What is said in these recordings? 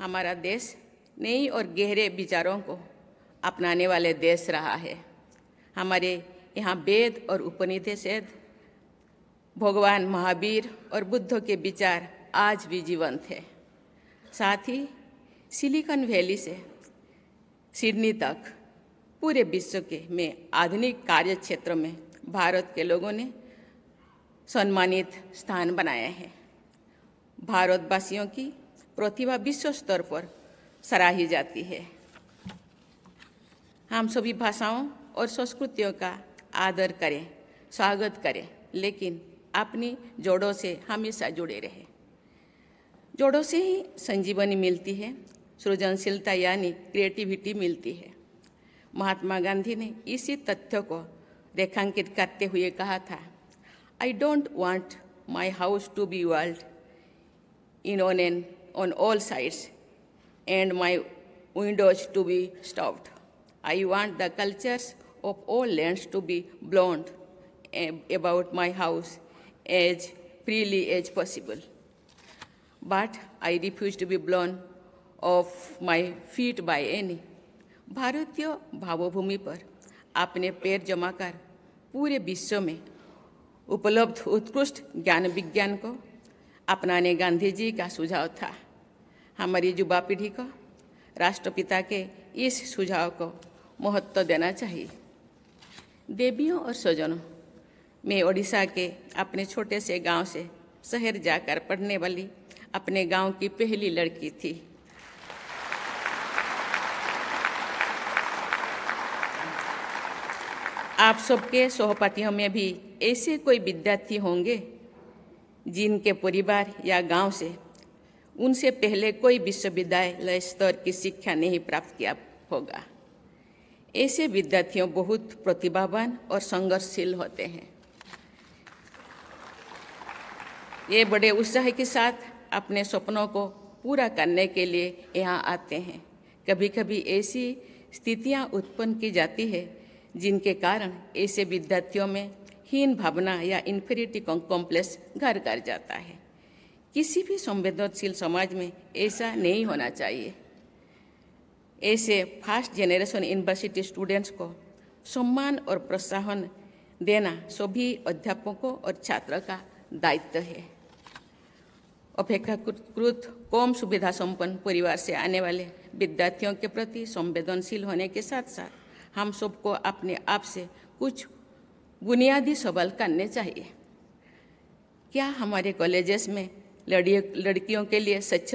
हमारा देश नई और गहरे विचारों को अपनाने वाले देश रहा है हमारे यहाँ वेद और से भगवान महावीर और बुद्ध के विचार आज भी जीवंत है साथ ही सिलिकॉन वैली से सिडनी तक पूरे विश्व के में आधुनिक कार्य क्षेत्र में भारत के लोगों ने सम्मानित स्थान बनाया है भारतवासियों की प्रतिभा विश्व स्तर पर सराही जाती है हम सभी भाषाओं और संस्कृतियों का आदर करें स्वागत करें लेकिन अपनी जोड़ों से हमेशा जुड़े रहें जोड़ों से ही संजीवनी मिलती है सृजनशीलता यानी क्रिएटिविटी मिलती है महात्मा गांधी ने इसी तथ्य को रेखांकित करते हुए कहा था I don't want my house to be walled in on an on all sides and my windows to be stopped. I want the cultures of all lands to be blown eh, about my house as freely as possible. But I refuse to be blown off my feet by any. भारतीय भावभूमि पर आपने पैर जमा कर पूरे विश्व में उपलब्ध उत्कृष्ट ज्ञान विज्ञान को अपनाने गांधी जी का सुझाव था हमारी युवा पीढ़ी को राष्ट्रपिता के इस सुझाव को महत्व देना चाहिए देवियों और स्वजनों मैं ओडिशा के अपने छोटे से गांव से शहर जाकर पढ़ने वाली अपने गांव की पहली लड़की थी आप सबके सहपाठियों में भी ऐसे कोई विद्यार्थी होंगे जिनके परिवार या गांव से उनसे पहले कोई विश्वविद्यालय स्तर की शिक्षा नहीं प्राप्त किया होगा ऐसे विद्यार्थियों बहुत प्रतिभावान और संघर्षशील होते हैं ये बड़े उत्साह के साथ अपने सपनों को पूरा करने के लिए यहाँ आते हैं कभी कभी ऐसी स्थितियाँ उत्पन्न की जाती है जिनके कारण ऐसे विद्यार्थियों में हीन भावना या इन्फेरिटी कॉम्प्लेक्स घर घर जाता है किसी भी संवेदनशील समाज में ऐसा नहीं होना चाहिए ऐसे फर्स्ट जेनरेशन यूनिवर्सिटी स्टूडेंट्स को सम्मान और प्रोत्साहन देना सभी अध्यापकों और छात्र का दायित्व है अपेक्षाकृत कम सुविधा संपन्न परिवार से आने वाले विद्यार्थियों के प्रति संवेदनशील होने के साथ साथ हम सबको अपने आप से कुछ बुनियादी सबल करने चाहिए क्या हमारे कॉलेजेस में लड़ियों लड़कियों के लिए स्वच्छ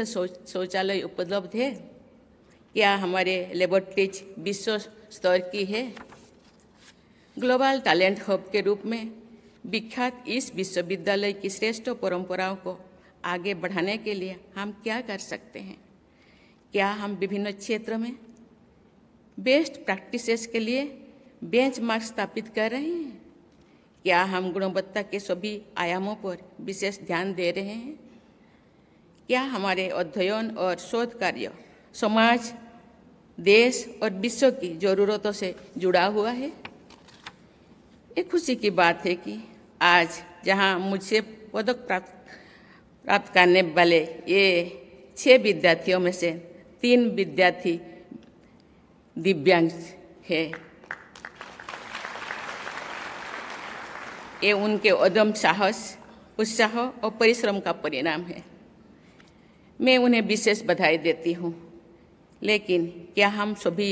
शौचालय उपलब्ध है क्या हमारे लेबोरेटरीज विश्व स्तर की है ग्लोबल टैलेंट हब के रूप में विख्यात इस विश्वविद्यालय की श्रेष्ठ परंपराओं को आगे बढ़ाने के लिए हम क्या कर सकते हैं क्या हम विभिन्न क्षेत्र में बेस्ट प्रैक्टिसेस के लिए बेंचमार्क स्थापित कर रहे हैं क्या हम गुणवत्ता के सभी आयामों पर विशेष ध्यान दे रहे हैं क्या हमारे अध्ययन और शोध कार्य समाज देश और विश्व की जरूरतों से जुड़ा हुआ है ये खुशी की बात है कि आज जहां मुझसे पदक प्राप्त प्राप्त करने वाले ये छः विद्यार्थियों में से तीन विद्यार्थी दिव्यांग है ये उनके अदम साहस उत्साह और परिश्रम का परिणाम है मैं उन्हें विशेष बधाई देती हूँ लेकिन क्या हम सभी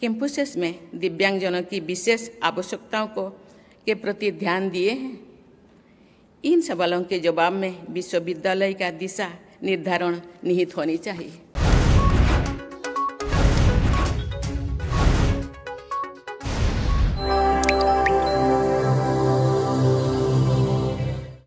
कैंपसेस में दिव्यांगजनों की विशेष आवश्यकताओं को के प्रति ध्यान दिए हैं इन सवालों के जवाब में विश्वविद्यालय का दिशा निर्धारण निहित होनी चाहिए